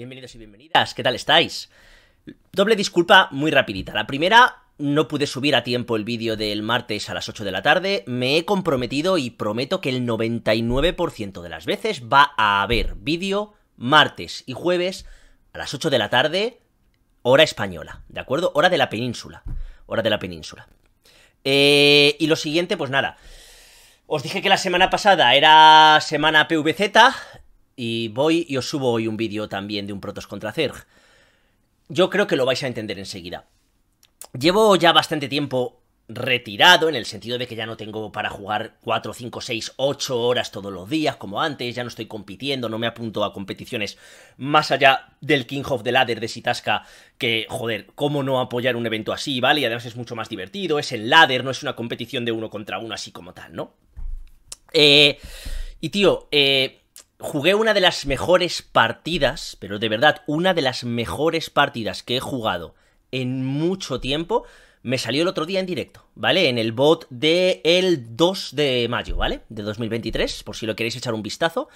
Bienvenidos y bienvenidas, ¿qué tal estáis? Doble disculpa muy rapidita. La primera, no pude subir a tiempo el vídeo del martes a las 8 de la tarde. Me he comprometido y prometo que el 99% de las veces va a haber vídeo martes y jueves a las 8 de la tarde, hora española, ¿de acuerdo? Hora de la península. Hora de la península. Eh, y lo siguiente, pues nada. Os dije que la semana pasada era semana PVZ, y voy y os subo hoy un vídeo también de un protos contra Zerg. Yo creo que lo vais a entender enseguida. Llevo ya bastante tiempo retirado, en el sentido de que ya no tengo para jugar 4, 5, 6, 8 horas todos los días, como antes, ya no estoy compitiendo, no me apunto a competiciones más allá del King of the Ladder de Sitaska, que, joder, cómo no apoyar un evento así, ¿vale? Y además es mucho más divertido, es el ladder, no es una competición de uno contra uno así como tal, ¿no? Eh, y tío, eh, jugué una de las mejores partidas, pero de verdad, una de las mejores partidas que he jugado en mucho tiempo. Me salió el otro día en directo, ¿vale? En el bot del 2 de mayo, ¿vale? De 2023, por si lo queréis echar un vistazo.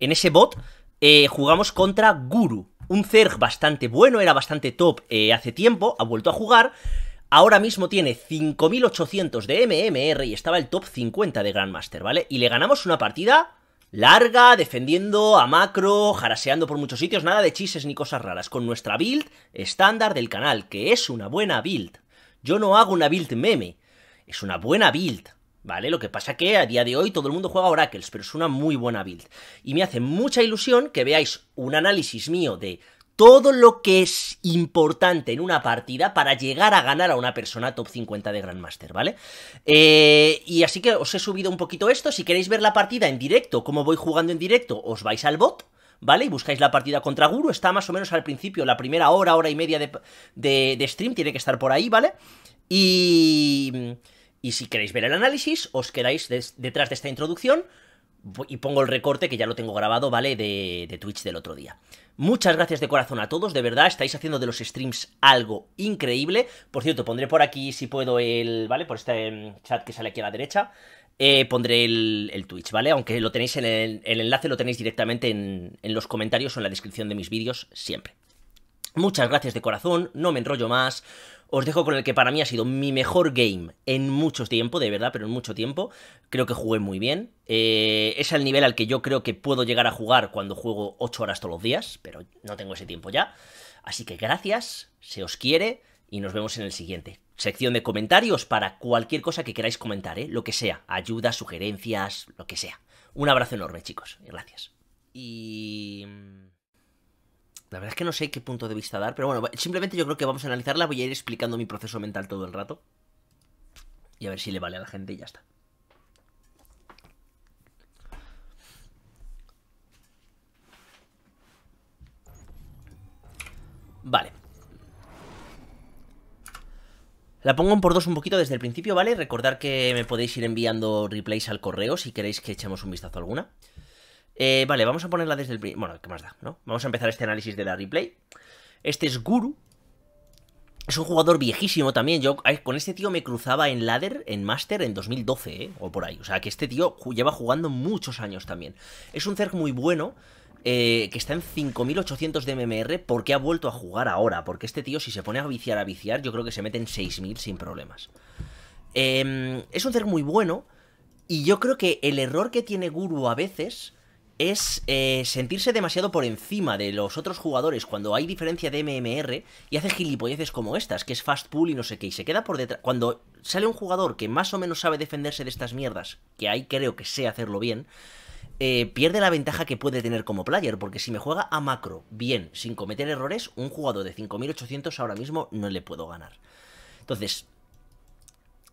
En ese bot eh, jugamos contra Guru, un Zerg bastante bueno, era bastante top eh, hace tiempo, ha vuelto a jugar. Ahora mismo tiene 5800 de MMR y estaba el top 50 de Grandmaster, ¿vale? Y le ganamos una partida Larga, defendiendo a macro, jaraseando por muchos sitios, nada de chises ni cosas raras. Con nuestra build estándar del canal, que es una buena build. Yo no hago una build meme, es una buena build. ¿Vale? Lo que pasa que a día de hoy todo el mundo juega Oracles, pero es una muy buena build. Y me hace mucha ilusión que veáis un análisis mío de todo lo que es importante en una partida para llegar a ganar a una persona top 50 de Grandmaster, ¿vale? Eh, y así que os he subido un poquito esto. Si queréis ver la partida en directo, cómo voy jugando en directo, os vais al bot. ¿vale? Y buscáis la partida contra Guru, está más o menos al principio, la primera hora, hora y media de, de, stream, tiene que estar por ahí, ¿vale? Y, y si queréis ver el análisis, os quedáis detrás de esta introducción, y pongo el recorte que ya lo tengo grabado, ¿vale? De, de, Twitch del otro día. Muchas gracias de corazón a todos, de verdad, estáis haciendo de los streams algo increíble. Por cierto, pondré por aquí, si puedo, el, ¿vale? Por este em, chat que sale aquí a la derecha, eh, pondré el, Twitch, ¿vale? Aunque lo tenéis en el, el enlace, lo tenéis directamente en, en los comentarios o en la descripción de mis vídeos siempre. Muchas gracias de corazón, no me enrollo más. Os dejo con el que para mí ha sido mi mejor game en mucho tiempo, de verdad, pero en mucho tiempo. Creo que jugué muy bien. Eh, es el nivel al que yo creo que puedo llegar a jugar cuando juego 8 horas todos los días, pero no tengo ese tiempo ya. Así que gracias, se os quiere y nos vemos en el siguiente. Sección de comentarios para cualquier cosa que queráis comentar, ¿eh? lo que sea. Ayudas, sugerencias, lo que sea. Un abrazo enorme, chicos. Gracias. Y... Mm, la verdad es que no sé qué punto de vista dar, pero bueno, simplemente yo creo que vamos a analizarla, voy a ir explicando mi proceso mental todo el rato. Y a ver si le vale a la gente y ya está. Vale. La pongo en por dos un poquito desde el principio, ¿vale? Recordar que me podéis ir enviando replays al correo si queréis que echemos un vistazo a alguna. Eh, vale, vamos a ponerla desde el... Bueno, ¿qué más da? Vamos a empezar este análisis de la replay. Este es Guru. Es un jugador viejísimo también. Yo con este tío me cruzaba en Ladder, en Master, en 2012, ¿eh? o por ahí. O sea, que este tío lleva jugando muchos años también. Es un Zerg muy bueno. Eh, que está en 5800 de MMR porque ha vuelto a jugar ahora. Porque este tío, si se pone a viciar, a viciar, yo creo que se mete en 6000 sin problemas. Em, es un Zerg muy bueno. Y yo creo que el error que tiene Guru a veces es eh, sentirse demasiado por encima de los otros jugadores cuando hay diferencia de MMR y hace gilipolleces como estas, que es fast pull y no sé qué, y se queda por detrás. Cuando sale un jugador que más o menos sabe defenderse de estas mierdas, que ahí creo que sé hacerlo bien, eh, pierde la ventaja que puede tener como player, porque si me juega a macro bien, sin cometer errores, un jugador de 5800 ahora mismo no le puedo ganar. Entonces,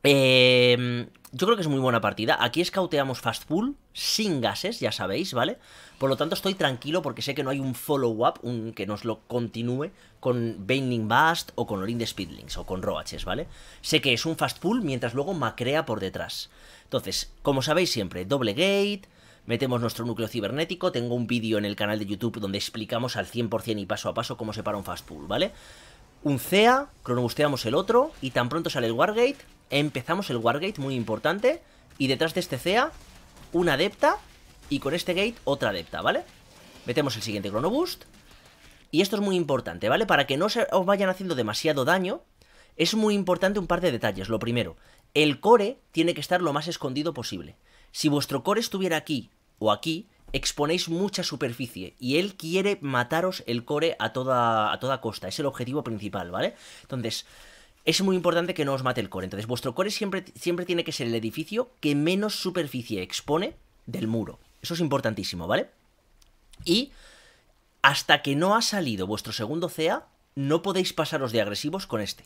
Em, yo creo que es muy buena partida. Aquí escauteamos fast pool sin gases, ya sabéis, ¿vale? Por lo tanto estoy tranquilo porque sé que no hay un follow-up que nos lo continúe con Baining Bast o con Orin de Speedlings o con Roaches, ¿vale? Sé que es un fast pool mientras luego macrea por detrás. Entonces, como sabéis siempre, doble gate, metemos nuestro núcleo cibernético, tengo un vídeo en el canal de YouTube donde explicamos al 100% y paso a paso cómo se para un fast pool, ¿vale? vale un CEA, cronobusteamos el otro y tan pronto sale el Wargate, empezamos el Wargate, muy importante, y detrás de este CEA, una adepta y con este gate otra adepta, ¿vale? Metemos el siguiente Cronobust y esto es muy importante, ¿vale? Para que no se os vayan haciendo demasiado daño, es muy importante un par de detalles. Lo primero, el core tiene que estar lo más escondido posible. Si vuestro core estuviera aquí o aquí, exponéis mucha superficie y él quiere mataros el core a toda, a toda costa. Es el objetivo principal, ¿vale? Entonces, es muy importante que no os mate el core. Entonces, vuestro core siempre, siempre tiene que ser el edificio que menos superficie expone del muro. Eso es importantísimo, ¿vale? Y hasta que no ha salido vuestro segundo CEA, no podéis pasaros de agresivos con este.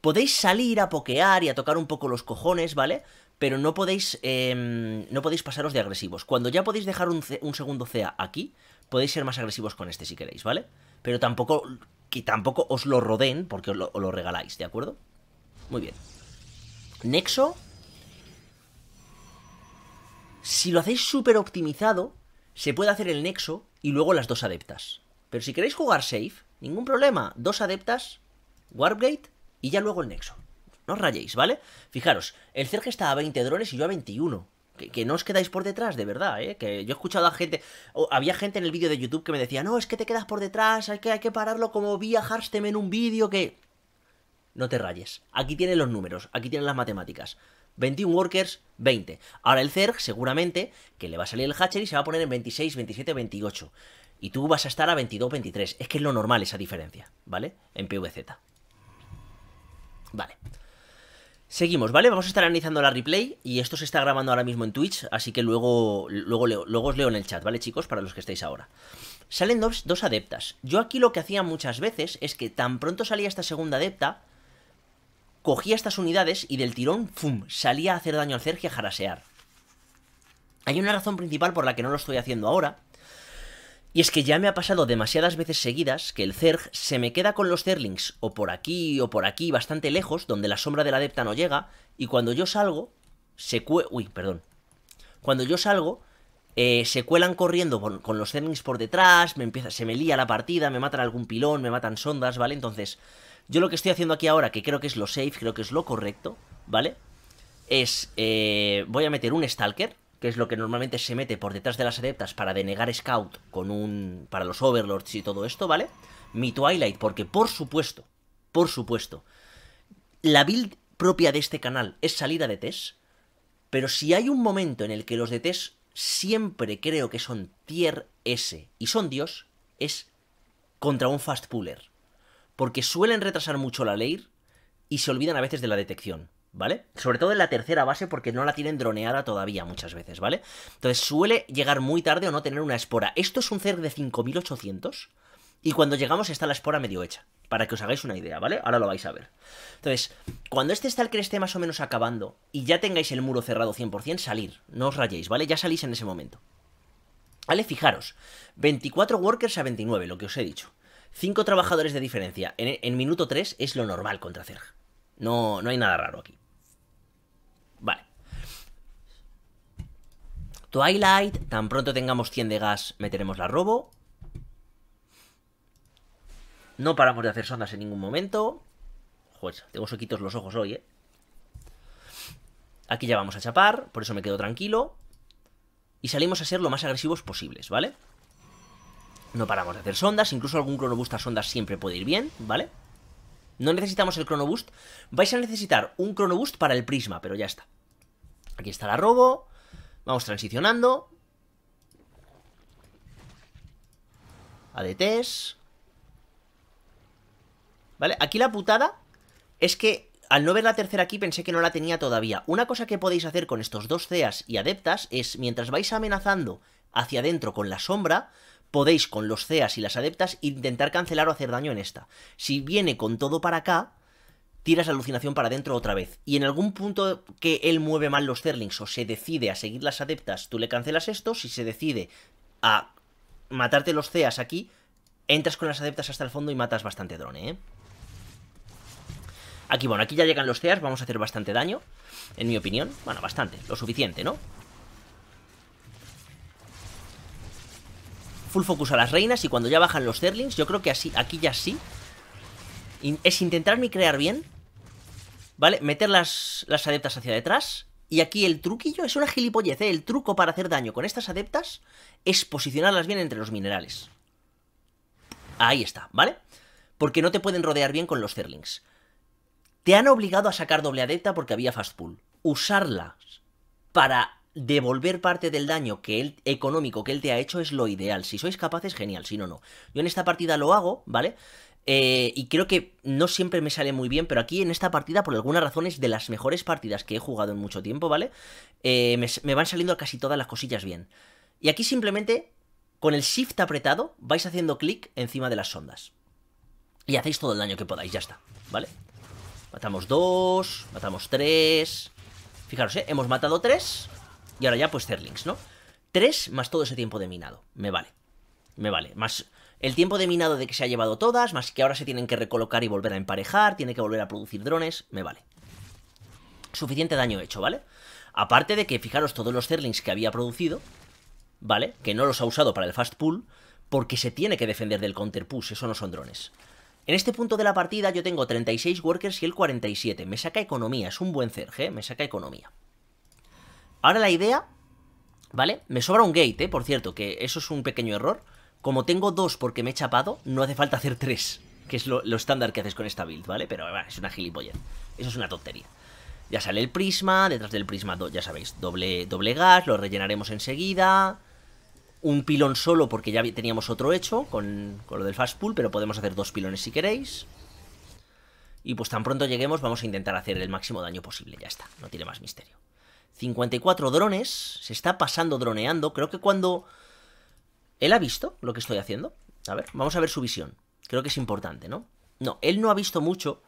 Podéis salir a pokear y a tocar un poco los cojones, ¿vale? pero no podéis, em, no podéis pasaros de agresivos. Cuando ya podéis dejar un, segundo CA aquí, podéis ser más agresivos con este si queréis, ¿vale? Pero tampoco, que tampoco os lo rodeen porque lo, os lo regaláis, ¿de acuerdo? Muy bien. Nexo. Si lo hacéis súper optimizado, se puede hacer el nexo y luego las dos adeptas. Pero si queréis jugar safe, ningún problema. Dos adeptas, Warpgate y ya luego el nexo. No os rayéis, ¿vale? Fijaros, el CERG está a 20 drones y yo a 21. Que, no os quedáis por detrás, de verdad, ¿eh? Que yo he escuchado a gente... había gente en el vídeo de YouTube que me decía, no, es que te quedas por detrás, hay que, hay que pararlo como vi en un vídeo que... No te rayes. Aquí tienen los números, aquí tienen las matemáticas. 21 workers, 20. Ahora el CERG seguramente que le va a salir el hatcher y se va a poner en 26, 27, 28. Y tú vas a estar a 22, 23. Es que es lo normal esa diferencia, ¿vale? En PVZ. Vale. Seguimos, ¿vale? Vamos a estar analizando la replay y esto se está grabando ahora mismo en Twitch, así que luego, luego, os leo en el chat, ¿vale, chicos? Para los que estáis ahora. Salen dos, adeptas. Yo aquí lo que hacía muchas veces es que tan pronto salía esta segunda adepta, cogía estas unidades y del tirón, ¡fum!, salía a hacer daño al Sergio a jarasear. Hay una razón principal por la que no lo estoy haciendo ahora, y es que ya me ha pasado demasiadas veces seguidas que el Zerg se me queda con los Zerlings o por aquí o por aquí bastante lejos, donde la sombra del adepta no llega, y cuando yo salgo, se Uy, perdón. Cuando yo salgo, eh, se cuelan corriendo con, los Zerlings por detrás, me empieza, se me lía la partida, me matan algún pilón, me matan sondas, ¿vale? Entonces, yo lo que estoy haciendo aquí ahora, que creo que es lo safe, creo que es lo correcto, ¿vale? Es... Eh, voy a meter un Stalker, que es lo que normalmente se mete por detrás de las adeptas para denegar scout con un para los overlords y todo esto, ¿vale? Mi Twilight, porque por supuesto, por supuesto, la build propia de este canal es salida de Tess, pero si hay un momento en el que los de Tess siempre creo que son tier S y son Dios, es contra un fast puller, porque suelen retrasar mucho la ley y se olvidan a veces de la detección. ¿vale? Sobre todo en la tercera base porque no la tienen droneada todavía muchas veces, ¿vale? Entonces suele llegar muy tarde o no tener una espora. Esto es un cerg de 5800 y cuando llegamos está la espora medio hecha, para que os hagáis una idea, ¿vale? Ahora lo vais a ver. Entonces, cuando este Stalker esté más o menos acabando y ya tengáis el muro cerrado 100%, salir, no os rayéis, ¿vale? Ya salís en ese momento. ¿Vale? Fijaros, 24 workers a 29, lo que os he dicho. 5 trabajadores de diferencia en, minuto 3 es lo normal contra CERG. No, no hay nada raro aquí. Twilight. Tan pronto tengamos 100 de gas, meteremos la robo. No paramos de hacer sondas en ningún momento. Joder, tengo suquitos los ojos hoy, ¿eh? Aquí ya vamos a chapar, por eso me quedo tranquilo. Y salimos a ser lo más agresivos posibles, ¿vale? No paramos de hacer sondas, incluso algún cronobust a sondas siempre puede ir bien, ¿vale? No necesitamos el cronobust Vais a necesitar un cronobust para el prisma, pero ya está. Aquí está la robo. Vamos transicionando. ADTs. ¿Vale? Aquí la putada es que al no ver la tercera aquí pensé que no la tenía todavía. Una cosa que podéis hacer con estos dos CEAs y adeptas es, mientras vais amenazando hacia adentro con la sombra, podéis con los CEAs y las adeptas intentar cancelar o hacer daño en esta. Si viene con todo para acá, tiras la alucinación para adentro otra vez. Y en algún punto que él mueve mal los Zerlings o se decide a seguir las adeptas, tú le cancelas esto. Si se decide a matarte los Ceas aquí, entras con las adeptas hasta el fondo y matas bastante drone, ¿eh? Aquí, bueno, aquí ya llegan los Ceas, vamos a hacer bastante daño, en mi opinión. Bueno, bastante, lo suficiente, ¿no? Full focus a las reinas y cuando ya bajan los Zerlings, yo creo que así, aquí ya sí es intentar micrear bien, ¿vale? Meter las, adeptas hacia detrás. Y aquí el truquillo es una gilipollez, ¿eh? El truco para hacer daño con estas adeptas es posicionarlas bien entre los minerales. Ahí está, ¿vale? Porque no te pueden rodear bien con los Zerlings. Te han obligado a sacar doble adepta porque había fast pull. Usarlas para devolver parte del daño que económico que él te ha hecho es lo ideal. Si sois capaces, genial, si no, no. Yo en esta partida lo hago, ¿vale? Eh, y creo que no siempre me sale muy bien, pero aquí en esta partida, por algunas razones, de las mejores partidas que he jugado en mucho tiempo, ¿vale? Eh, me, van saliendo casi todas las cosillas bien. Y aquí simplemente, con el shift apretado, vais haciendo clic encima de las sondas. Y hacéis todo el daño que podáis, ya está, ¿vale? Matamos dos, matamos tres... Fijaros, ¿eh? hemos matado tres, y ahora ya pues Zerlings, ¿no? Tres más todo ese tiempo de minado, me vale. Me vale, más el tiempo de minado de que se ha llevado todas, más que ahora se tienen que recolocar y volver a emparejar, tiene que volver a producir drones, me vale. Suficiente daño hecho, ¿vale? Aparte de que, fijaros, todos los Zerlings que había producido, ¿vale? Que no los ha usado para el fast pull, porque se tiene que defender del counter push, eso no son drones. En este punto de la partida yo tengo 36 workers y el 47. Me saca economía, es un buen Zerge, ¿eh? Me saca economía. Ahora la idea, ¿vale? Me sobra un gate, ¿eh? Por cierto, que eso es un pequeño error. Como tengo dos porque me he chapado, no hace falta hacer tres, que es lo estándar que haces con esta build, ¿vale? Pero bueno, es una gilipollez. Eso es una tontería. Ya sale el prisma, detrás del prisma, ya sabéis, doble, doble gas, lo rellenaremos enseguida. Un pilón solo porque ya teníamos otro hecho con, con lo del fast pull, pero podemos hacer dos pilones si queréis. Y pues tan pronto lleguemos vamos a intentar hacer el máximo daño posible, ya está, no tiene más misterio. 54 drones, se está pasando droneando, creo que cuando ¿Él ha visto lo que estoy haciendo? A ver, vamos a ver su visión. Creo que es importante, ¿no? No, él no ha visto mucho.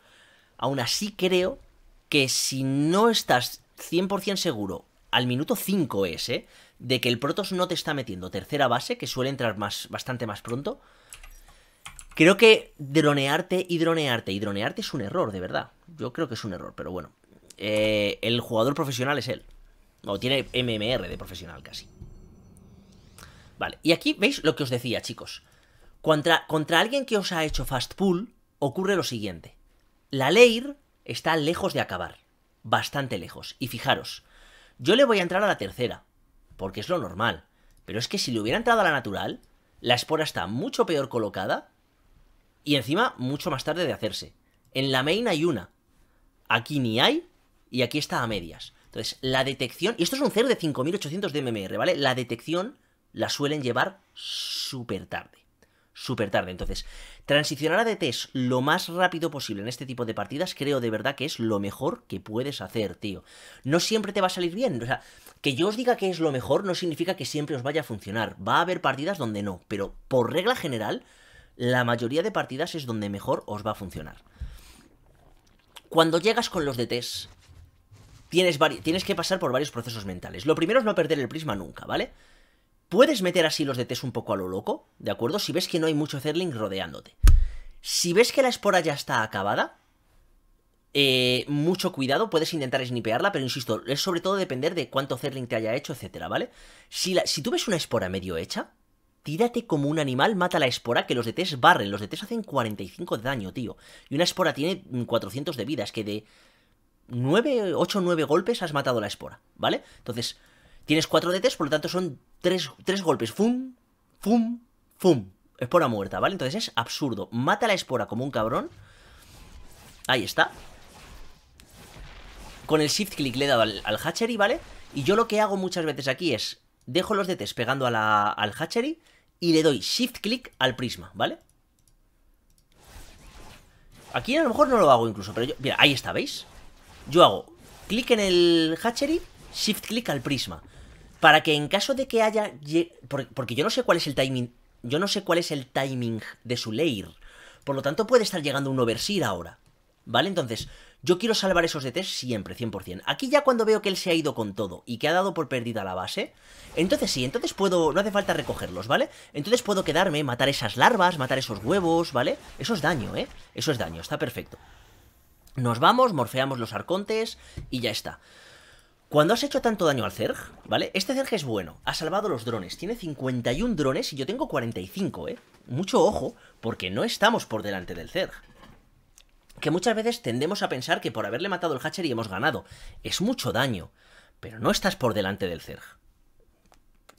Aún así creo que si no estás 100% seguro, al minuto 5 es, ¿eh? De que el Protoss no te está metiendo tercera base, que suele entrar más, bastante más pronto. Creo que dronearte y dronearte y dronearte es un error, de verdad. Yo creo que es un error, pero bueno. Eh, el jugador profesional es él. O tiene MMR de profesional casi. Vale, y aquí veis lo que os decía, chicos. Contra, contra alguien que os ha hecho fast pull, ocurre lo siguiente. La Leir está lejos de acabar. Bastante lejos. Y fijaros, yo le voy a entrar a la tercera, porque es lo normal. Pero es que si le hubiera entrado a la natural, la espora está mucho peor colocada y encima mucho más tarde de hacerse. En la main hay una. Aquí ni hay y aquí está a medias. Entonces, la detección, y esto es un cero de 5800 de MMR, ¿vale? La detección la suelen llevar súper tarde. Súper tarde. Entonces, transicionar a DTs lo más rápido posible en este tipo de partidas, creo de verdad que es lo mejor que puedes hacer, tío. No siempre te va a salir bien. O sea, que yo os diga que es lo mejor no significa que siempre os vaya a funcionar. Va a haber partidas donde no, pero por regla general, la mayoría de partidas es donde mejor os va a funcionar. Cuando llegas con los DTs, tienes, tienes que pasar por varios procesos mentales. Lo primero es no perder el prisma nunca, ¿vale? vale Puedes meter así los DTs un poco a lo loco, ¿de acuerdo? Si ves que no hay mucho Zerling rodeándote. Si ves que la espora ya está acabada, eh, mucho cuidado, puedes intentar snipearla, pero insisto, es sobre todo depender de cuánto Zerling te haya hecho, etcétera, ¿vale? Si, si tú ves una espora medio hecha, tírate como un animal, mata la espora, que los DTs barren, los DTs hacen 45 de daño, tío. Y una espora tiene 400 de vida, es que de 9, 8 o 9 golpes has matado la espora, ¿vale? Entonces, Tienes cuatro DTs, por lo tanto son tres, golpes. Fum, fum, fum. Espora muerta, ¿vale? Entonces es absurdo. Mata la espora como un cabrón. Ahí está. Con el shift click le he dado al, al hatchery, ¿vale? Y yo lo que hago muchas veces aquí es... Dejo los DTs pegando al hatchery y le doy shift click al prisma, ¿vale? Aquí a lo mejor no lo hago incluso, pero yo... Mira, ahí está, ¿veis? Yo hago clic en el hatchery, shift click al prisma. Para que en caso de que haya. Porque yo no sé cuál es el timing. Yo no sé cuál es el timing de su layer. Por lo tanto, puede estar llegando un overseer ahora. ¿Vale? Entonces, yo quiero salvar esos DTs siempre, 100%. Aquí ya cuando veo que él se ha ido con todo y que ha dado por perdida la base, entonces sí, entonces puedo, no hace falta recogerlos, ¿vale? Entonces puedo quedarme, matar esas larvas, matar esos huevos, ¿vale? Eso es daño, ¿eh? Eso es daño, está perfecto. Nos vamos, morfeamos los arcontes y ya está. Cuando has hecho tanto daño al Zerg, ¿vale? Este Zerg es bueno, ha salvado los drones. Tiene 51 drones y yo tengo 45, ¿eh? Mucho ojo, porque no estamos por delante del Zerg. Que muchas veces tendemos a pensar que por haberle matado el Hatcher y hemos ganado. Es mucho daño, pero no estás por delante del Zerg.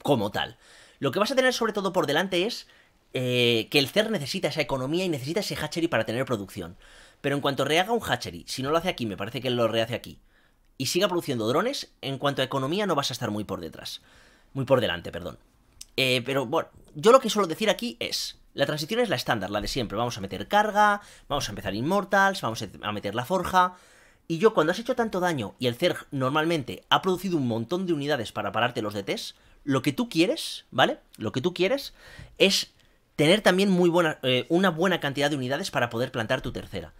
Como tal. Lo que vas a tener sobre todo por delante es eh, que el Zerg necesita esa economía y necesita ese hatchery para tener producción. Pero en cuanto rehaga un hatchery, si no lo hace aquí, me parece que lo rehace aquí, y siga produciendo drones, en cuanto a economía no vas a estar muy por detrás. Muy por delante, perdón. Eh, pero bueno, yo lo que suelo decir aquí es, la transición es la estándar, la de siempre. Vamos a meter carga, vamos a empezar Immortals, vamos a meter la forja. Y yo cuando has hecho tanto daño y el CERG normalmente ha producido un montón de unidades para pararte los DTs, lo que tú quieres, ¿vale? Lo que tú quieres es tener también muy buena, eh, una buena cantidad de unidades para poder plantar tu tercera.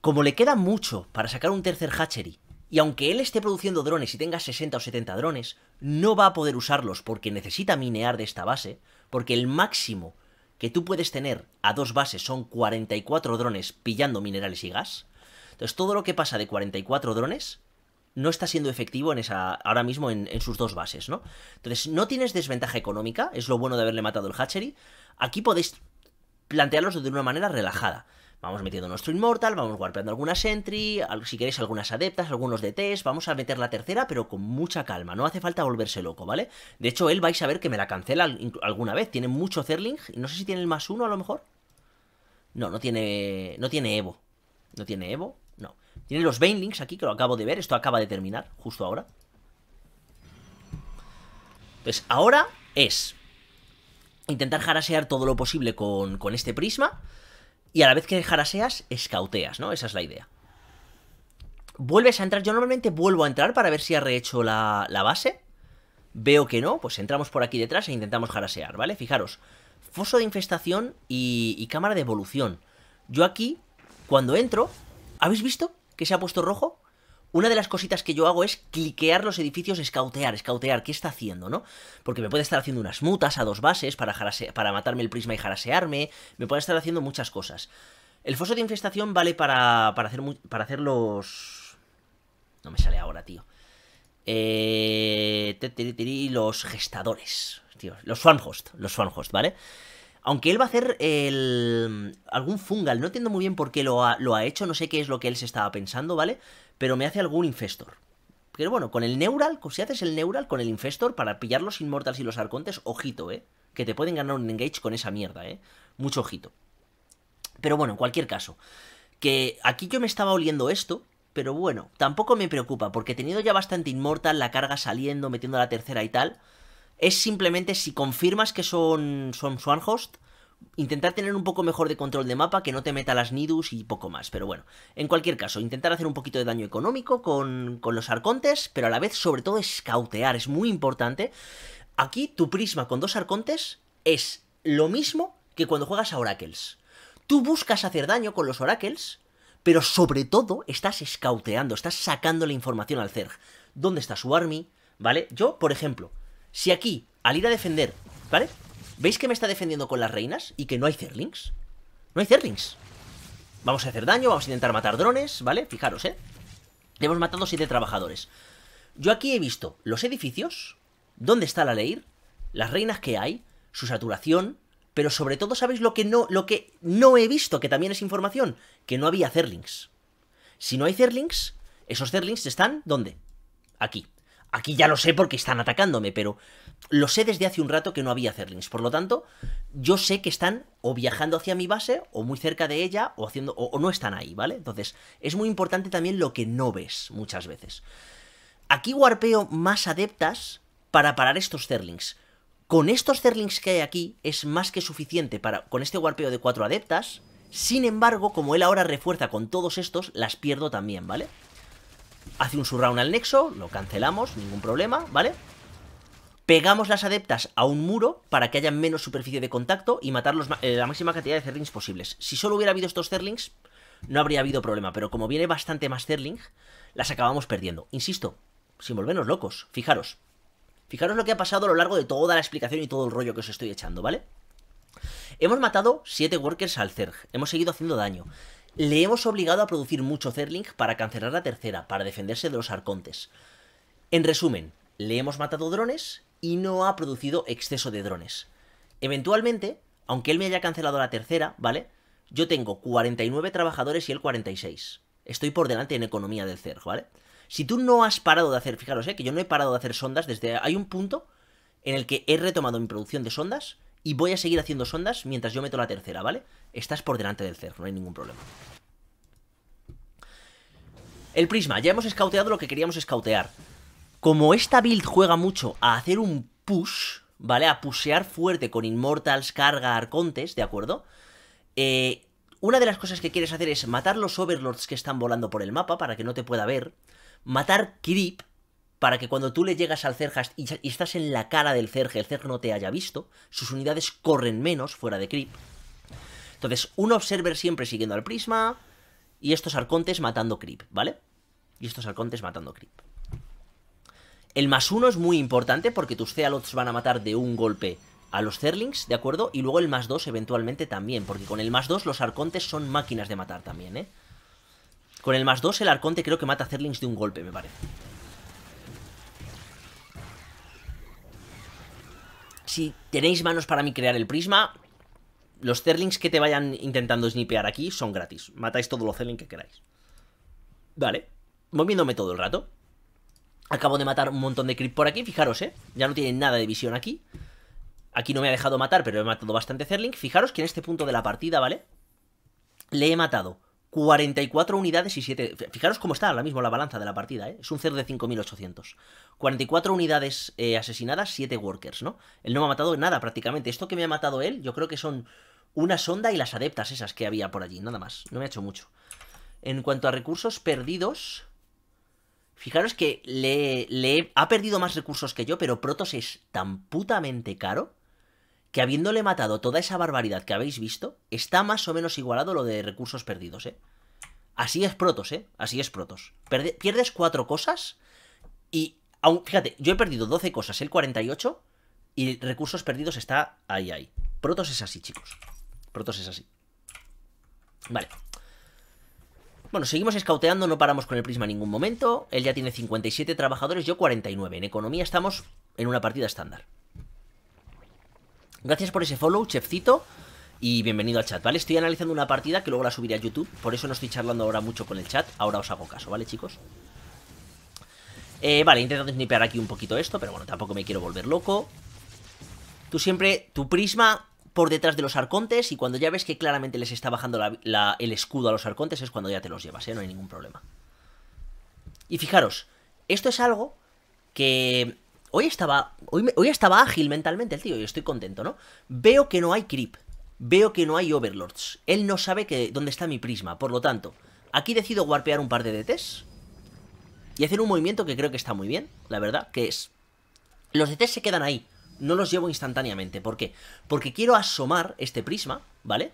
Como le queda mucho para sacar un tercer hatchery y aunque él esté produciendo drones y tenga 60 o 70 drones, no va a poder usarlos porque necesita minear de esta base, porque el máximo que tú puedes tener a dos bases son 44 drones pillando minerales y gas. Entonces todo lo que pasa de 44 drones no está siendo efectivo en esa, ahora mismo en, sus dos bases, ¿no? Entonces, no tienes desventaja económica, es lo bueno de haberle matado el hatchery. Aquí podéis plantearlos de una manera relajada. Vamos metiendo nuestro Inmortal, vamos guardando algunas Entry, si queréis algunas Adeptas, algunos DTs, vamos a meter la tercera, pero con mucha calma, no hace falta volverse loco, ¿vale? De hecho, él vais a ver que me la cancela alguna vez, tiene mucho Zerling, no sé si tiene el más uno a lo mejor. No, no tiene, no tiene Evo, no tiene Evo, no. Tiene los links aquí, que lo acabo de ver, esto acaba de terminar, justo ahora. Entonces, pues ahora es intentar jarasear todo lo posible con, con este prisma y a la vez que jaraseas, escauteas, ¿no? Esa es la idea. Vuelves a entrar, yo normalmente vuelvo a entrar para ver si ha rehecho la, la base. Veo que no, pues entramos por aquí detrás e intentamos jarasear, ¿vale? Fijaros, foso de infestación y, y cámara de evolución. Yo aquí, cuando entro, ¿habéis visto que se ha puesto rojo? una de las cositas que yo hago es cliquear los edificios, escautear, escautear, ¿qué está haciendo, no? Porque me puede estar haciendo unas mutas a dos bases para, para matarme el prisma y jarasearme, me puede estar haciendo muchas cosas. El foso de infestación vale para, hacer, para los... No me sale ahora, tío. Eh... Los gestadores, tío. Los swanhost, los swanhost, ¿vale? vale aunque él va a hacer el, algún fungal, no entiendo muy bien por qué lo ha, hecho, no sé qué es lo que él se estaba pensando, ¿vale? Pero me hace algún infestor. Pero bueno, con el Neural, si haces el Neural con el Infestor para pillar los Inmortals y los Arcontes, ojito, ¿eh? Que te pueden ganar un engage con esa mierda, ¿eh? Mucho ojito. Pero bueno, en cualquier caso, que aquí yo me estaba oliendo esto, pero bueno, tampoco me preocupa, porque he tenido ya bastante Inmortal, la carga saliendo, metiendo la tercera y tal, es simplemente si confirmas que son, son host... intentar tener un poco mejor de control de mapa, que no te meta las Nidus y poco más. Pero bueno, en cualquier caso, intentar hacer un poquito de daño económico con, con los arcontes, pero a la vez, sobre todo, escautear, es muy importante. Aquí tu prisma con dos arcontes es lo mismo que cuando juegas a oracles. Tú buscas hacer daño con los oracles, pero sobre todo estás escauteando, estás sacando la información al Zerg. ¿Dónde está su army? ¿Vale? Yo, por ejemplo, si aquí, al ir a defender, ¿vale? ¿Veis que me está defendiendo con las reinas? Y que no hay Zerlings. No hay Zerlings. Vamos a hacer daño, vamos a intentar matar drones, ¿vale? Fijaros, ¿eh? hemos matado siete trabajadores. Yo aquí he visto los edificios, dónde está la ley las reinas que hay, su saturación, pero sobre todo, ¿sabéis lo que no, lo que no he visto, que también es información? Que no había Zerlings. Si no hay Zerlings, esos Zerlings están ¿dónde? Aquí. Aquí ya lo sé porque están atacándome, pero lo sé desde hace un rato que no había Zerlings. Por lo tanto, yo sé que están o viajando hacia mi base, o muy cerca de ella, o haciendo. o, no están ahí, ¿vale? Entonces, es muy importante también lo que no ves muchas veces. Aquí warpeo más adeptas para parar estos Zerlings. Con estos Zerlings que hay aquí, es más que suficiente para. Con este warpeo de cuatro adeptas. Sin embargo, como él ahora refuerza con todos estos, las pierdo también, ¿vale? hace un surround al nexo, lo cancelamos, ningún problema, ¿vale? Pegamos las adeptas a un muro para que haya menos superficie de contacto y matar eh, la máxima cantidad de Zerlings posibles. Si solo hubiera habido estos Zerlings, no habría habido problema, pero como viene bastante más Zerling, las acabamos perdiendo. Insisto, sin volvernos locos, fijaros. Fijaros lo que ha pasado a lo largo de toda la explicación y todo el rollo que os estoy echando, ¿vale? Hemos matado 7 workers al Zerg, hemos seguido haciendo daño. Le hemos obligado a producir mucho Zerling para cancelar la tercera, para defenderse de los arcontes. En resumen, le hemos matado drones y no ha producido exceso de drones. Eventualmente, aunque él me haya cancelado la tercera, ¿vale? Yo tengo 49 trabajadores y él 46. Estoy por delante en economía del Zerg, ¿vale? Si tú no has parado de hacer, fijaros, ¿eh? que yo no he parado de hacer sondas desde... Hay un punto en el que he retomado mi producción de sondas y voy a seguir haciendo sondas mientras yo meto la tercera, ¿vale? Estás por delante del cerro, no hay ningún problema. El prisma, ya hemos escauteado lo que queríamos escautear. Como esta build juega mucho a hacer un push, ¿vale? A pusear fuerte con Immortals, carga, arcontes, ¿de acuerdo? Eh, una de las cosas que quieres hacer es matar los Overlords que están volando por el mapa para que no te pueda ver, matar Creep, para que cuando tú le llegas al cerjas y, estás en la cara del Zerg, el Zerg no te haya visto, sus unidades corren menos fuera de creep. Entonces, un observer siempre siguiendo al prisma y estos arcontes matando creep, ¿vale? Y estos arcontes matando creep. El más uno es muy importante porque tus Cealots van a matar de un golpe a los Zerlings, ¿de acuerdo? Y luego el más dos eventualmente también, porque con el más dos los Arcontes son máquinas de matar también, ¿eh? Con el más 2 el Arconte creo que mata a Zerlings de un golpe, me parece. si tenéis manos para mí crear el prisma, los Zerlings que te vayan intentando snipear aquí son gratis. Matáis todo los Zerlings que queráis. Vale. Moviéndome todo el rato. Acabo de matar un montón de creep por aquí. Fijaros, ¿eh? Ya no tienen nada de visión aquí. Aquí no me ha dejado matar, pero he matado bastante Zerling. Fijaros que en este punto de la partida, ¿vale? Le he matado 44 unidades y 7... Fijaros cómo está ahora mismo la balanza de la partida, ¿eh? Es un 0 de 5.800. 44 unidades eh, asesinadas, 7 workers, ¿no? Él no me ha matado nada prácticamente. Esto que me ha matado él, yo creo que son una sonda y las adeptas esas que había por allí, nada más. No me ha hecho mucho. En cuanto a recursos perdidos... Fijaros que le, le ha perdido más recursos que yo, pero Protos es tan putamente caro que habiéndole matado toda esa barbaridad que habéis visto, está más o menos igualado lo de recursos perdidos, ¿eh? Así es Protos, ¿eh? Así es Protos. pierdes cuatro cosas y... fíjate, yo he perdido 12 cosas, el 48, y recursos perdidos está ahí, ahí. Protos es así, chicos. Protos es así. Vale. Bueno, seguimos escauteando, no paramos con el prisma en ningún momento. Él ya tiene 57 trabajadores, yo 49. En economía estamos en una partida estándar. Gracias por ese follow, chefcito. Y bienvenido al chat, ¿vale? Estoy analizando una partida que luego la subiré a YouTube. Por eso no estoy charlando ahora mucho con el chat. Ahora os hago caso, ¿vale, chicos? Eh, vale, intentado snipear aquí un poquito esto, pero bueno, tampoco me quiero volver loco. Tú siempre, tu prisma por detrás de los arcontes y cuando ya ves que claramente les está bajando el escudo a los arcontes es cuando ya te los llevas, ¿eh? No hay ningún problema. Y fijaros, esto es algo que Hoy estaba, hoy, ágil mentalmente el tío y estoy contento, ¿no? Veo que no hay creep. Veo que no hay overlords. Él no sabe que, dónde está mi prisma. Por lo tanto, aquí decido warpear un par de DTs. Y hacer un movimiento que creo que está muy bien, la verdad, que es... Los DTs se quedan ahí. No los llevo instantáneamente. ¿Por qué? Porque quiero asomar este prisma, ¿vale?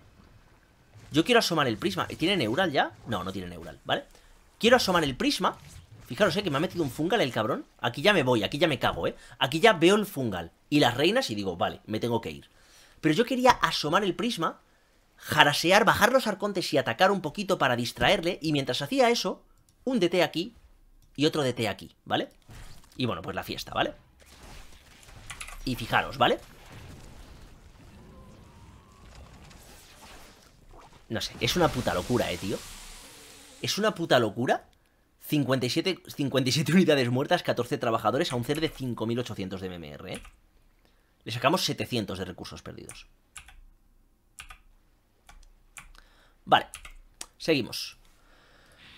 Yo quiero asomar el prisma. ¿Tiene neural ya? No, no tiene neural, ¿vale? Quiero asomar el prisma Fijaros, eh, que me ha metido un fungal el cabrón. Aquí ya me voy, aquí ya me cago, eh. Aquí ya veo el fungal y las reinas y digo, vale, me tengo que ir. Pero yo quería asomar el prisma, jarasear, bajar los arcontes y atacar un poquito para distraerle. Y mientras hacía eso, un DT aquí y otro DT aquí, ¿vale? Y bueno, pues la fiesta, ¿vale? Y fijaros, ¿vale? No sé, es una puta locura, eh, tío. Es una puta locura 57, 57 unidades muertas, 14 trabajadores a un CER de 5.800 de MMR. ¿eh? Le sacamos 700 de recursos perdidos. Vale, seguimos.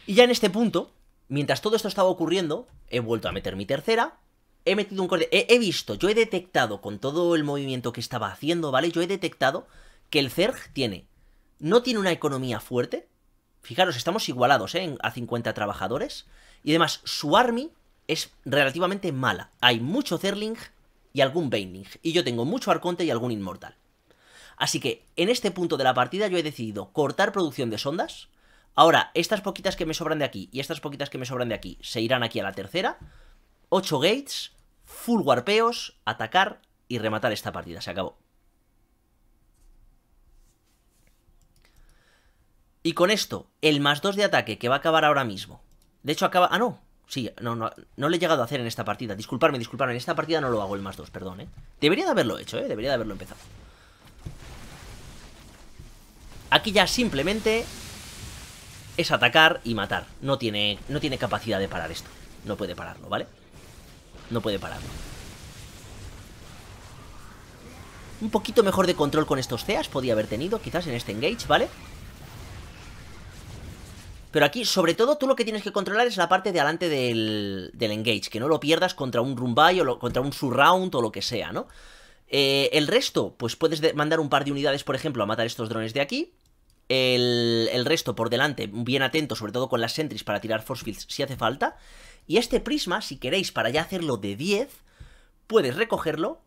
Y ya en este punto, mientras todo esto estaba ocurriendo, he vuelto a meter mi tercera, he metido un he, visto, yo he detectado con todo el movimiento que estaba haciendo, ¿vale? Yo he detectado que el CERG tiene, no tiene una economía fuerte, Fijaros, estamos igualados ¿eh? a 50 trabajadores. Y además, su army es relativamente mala. Hay mucho Zerling y algún Baining. Y yo tengo mucho Arconte y algún Inmortal. Así que, en este punto de la partida yo he decidido cortar producción de sondas. Ahora, estas poquitas que me sobran de aquí y estas poquitas que me sobran de aquí se irán aquí a la tercera. 8 gates, full warpeos, atacar y rematar esta partida. Se acabó. Y con esto, el más 2 de ataque que va a acabar ahora mismo. De hecho, acaba... Ah, no. Sí, no, no, no le he llegado a hacer en esta partida. Disculparme, disculparme. En esta partida no lo hago el más 2, perdón, ¿eh? Debería de haberlo hecho, ¿eh? Debería de haberlo empezado. Aquí ya simplemente es atacar y matar. No tiene, no tiene capacidad de parar esto. No puede pararlo, ¿vale? No puede pararlo. Un poquito mejor de control con estos CEAS podía haber tenido, quizás en este engage, ¿vale? vale pero aquí, sobre todo, tú lo que tienes que controlar es la parte de adelante del, del engage, que no lo pierdas contra un rumbay o contra un surround o lo que sea, ¿no? Eh, el resto, pues puedes mandar un par de unidades, por ejemplo, a matar estos drones de aquí. El, resto por delante, bien atento, sobre todo con las sentries para tirar force fields si hace falta. Y este prisma, si queréis, para ya hacerlo de 10, puedes recogerlo,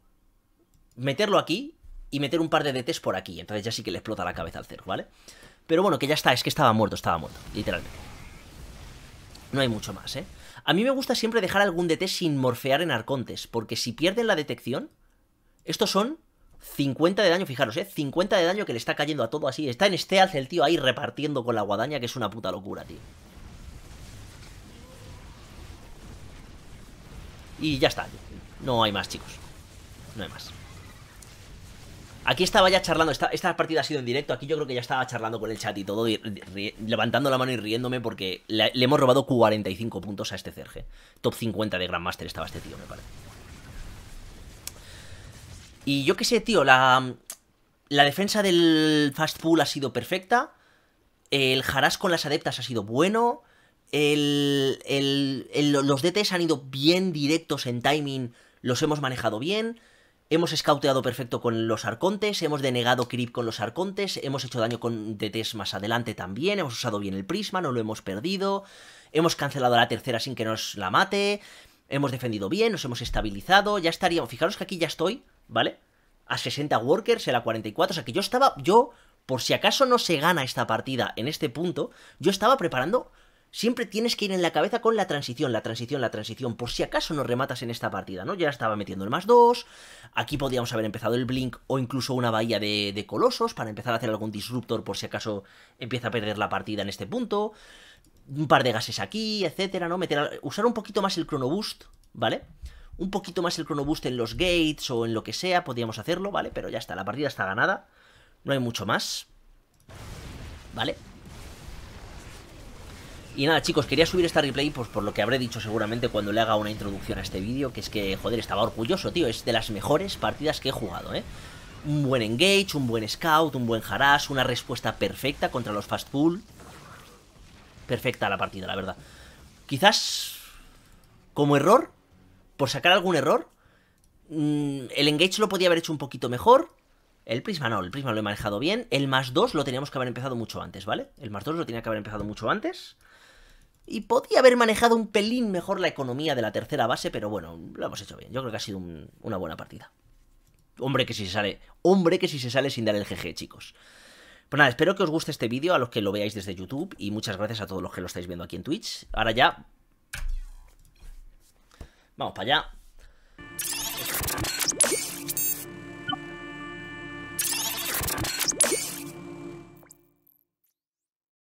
meterlo aquí y meter un par de DTs por aquí. Entonces ya sí que le explota la cabeza al Cerro, vale pero bueno, que ya está, es que estaba muerto, estaba muerto, literalmente. No hay mucho más, ¿eh? A mí me gusta siempre dejar algún DT sin morfear en arcontes, porque si pierden la detección, estos son 50 de daño, fijaros, ¿eh? 50 de daño que le está cayendo a todo así. Está en este alce el tío ahí repartiendo con la guadaña, que es una puta locura, tío. Y ya está, no hay más, chicos. No hay más. Aquí estaba ya charlando, esta, partida ha sido en directo, aquí yo creo que ya estaba charlando con el chat y todo, levantando la mano y riéndome porque le, hemos robado 45 puntos a este Cerge. Top 50 de Grandmaster estaba este tío, me parece. Y yo qué sé, tío, la, la defensa del Fast Pool ha sido perfecta, el Haras con las adeptas ha sido bueno, los DTs han ido bien directos en timing, los hemos manejado bien... Hemos escauteado perfecto con los arcontes, hemos denegado creep con los arcontes, hemos hecho daño con DTs más adelante también, hemos usado bien el prisma, no lo hemos perdido, hemos cancelado a la tercera sin que nos la mate, hemos defendido bien, nos hemos estabilizado, ya estaríamos, fijaros que aquí ya estoy, ¿vale? A 60 workers, era 44, o sea que yo estaba, yo, por si acaso no se gana esta partida en este punto, yo estaba preparando siempre tienes que ir en la cabeza con la transición, la transición, la transición, por si acaso nos rematas en esta partida, ¿no? Ya estaba metiendo el más dos aquí podíamos haber empezado el Blink o incluso una bahía de, colosos para empezar a hacer algún disruptor por si acaso empieza a perder la partida en este punto, un par de gases aquí, etcétera, ¿no? Meter, usar un poquito más el boost ¿vale? Un poquito más el boost en los gates o en lo que sea, podríamos hacerlo, ¿vale? Pero ya está, la partida está ganada, no hay mucho más, ¿vale? Y nada chicos, quería subir esta replay pues por lo que habré dicho seguramente cuando le haga una introducción a este vídeo, que es que, joder, estaba orgulloso, tío, es de las mejores partidas que he jugado, ¿eh? Un buen engage, un buen scout, un buen harass, una respuesta perfecta contra los fast pull. Perfecta la partida, la verdad. Quizás como error, por sacar algún error, mm, el engage lo podía haber hecho un poquito mejor, el prisma no, el prisma lo he manejado bien. El más 2 lo teníamos que haber empezado mucho antes, ¿vale? El más 2 lo tenía que haber empezado mucho antes. Y podía haber manejado un pelín mejor la economía de la tercera base, pero bueno, lo hemos hecho bien. Yo creo que ha sido una buena partida. Hombre que si se sale, hombre que si se sale sin dar el GG, chicos. Pues nada, espero que os guste este vídeo a los que lo veáis desde YouTube y muchas gracias a todos los que lo estáis viendo aquí en Twitch. Ahora ya... Vamos para allá.